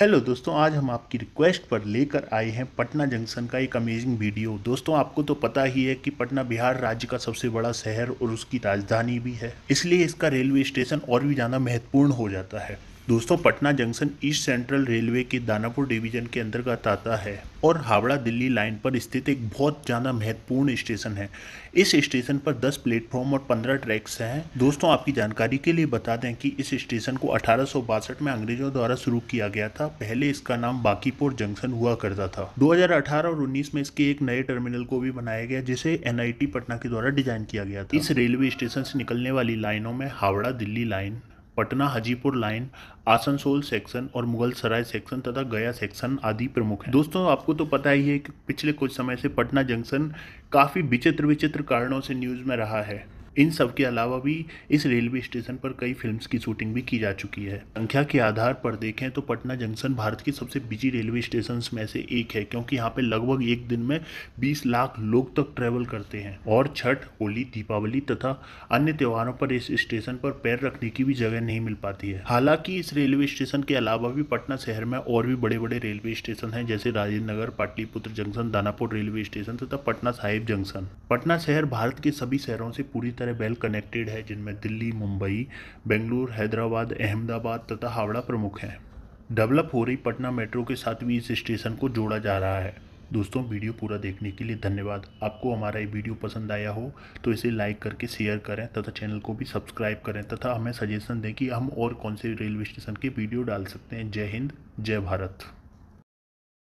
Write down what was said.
hello दोस्तों आज हम आपकी रिक्वेस्ट पर लेकर आए हैं पटना जंक्शन का एक अमेजिंग वीडियो दोस्तों आपको तो पता ही है कि पटना बिहार राज्य का सबसे बड़ा शहर और उसकी राजधानी भी है इसलिए इसका रेलवे स्टेशन और भी ज़्यादा महत्वपूर्ण हो जाता है दोस्तों Patna junction East Central railway के दानापुर डिवीजन के अंतर्गत आता है और हावड़ा दिल्ली लाइन पर स्थित एक बहुत ज़्यादा महत्वपूर्ण स्टेशन है इस स्टेशन पर 10 प्लेटफॉर्म और 15 ट्रैक्स हैं दोस्तों आपकी जानकारी के लिए बता दें कि इस स्टेशन को अठारह में अंग्रेजों द्वारा शुरू किया गया था पहले इसका नाम बाकीपुर जंक्शन हुआ करता था दो और उन्नीस में इसके एक नए टर्मिनल को भी बनाया गया जिसे एनआईटी पटना के द्वारा डिजाइन किया गया था इस रेलवे स्टेशन से निकलने वाली लाइनों में Howrah Delhi line Patna Hajipur line Asansol section और मुगल सराय सेक्शन तथा गया सेक्शन आदि प्रमुख हैं दोस्तों आपको तो पता ही है कि पिछले कुछ समय से पटना जंक्शन काफ़ी विचित्र विचित्र कारणों से न्यूज़ में रहा है इन सब के अलावा भी इस रेलवे स्टेशन पर कई फिल्म्स की शूटिंग भी की जा चुकी है संख्या के आधार पर देखें तो पटना जंक्शन भारत के सबसे बिजी रेलवे स्टेशन में से एक है क्योंकि यहाँ पे लगभग एक दिन में 20 लाख लोग तक ट्रेवल करते हैं और छठ होली दीपावली तथा अन्य त्योहारों पर इस स्टेशन पर पैर रखने की भी जगह नहीं मिल पाती है हालांकि इस रेलवे स्टेशन के अलावा भी पटना शहर में और भी बड़े बड़े रेलवे स्टेशन हैं जैसे Rajendra Nagar Pataliputra junction Danapur railway station तथा पटना साहिब जंक्शन पटना शहर भारत के सभी शहरों से पूरी तरह तरह वेल कनेक्टेड है जिनमें दिल्ली मुंबई बेंगलुरु हैदराबाद अहमदाबाद तथा हावड़ा प्रमुख हैं डेवलप हो रही पटना मेट्रो के साथ भी इस स्टेशन को जोड़ा जा रहा है दोस्तों वीडियो पूरा देखने के लिए धन्यवाद आपको हमारा ये वीडियो पसंद आया हो तो इसे लाइक करके शेयर करें तथा चैनल को भी सब्सक्राइब करें तथा हमें सजेशन दें कि हम और कौन से रेलवे स्टेशन के वीडियो डाल सकते हैं जय हिंद जय भारत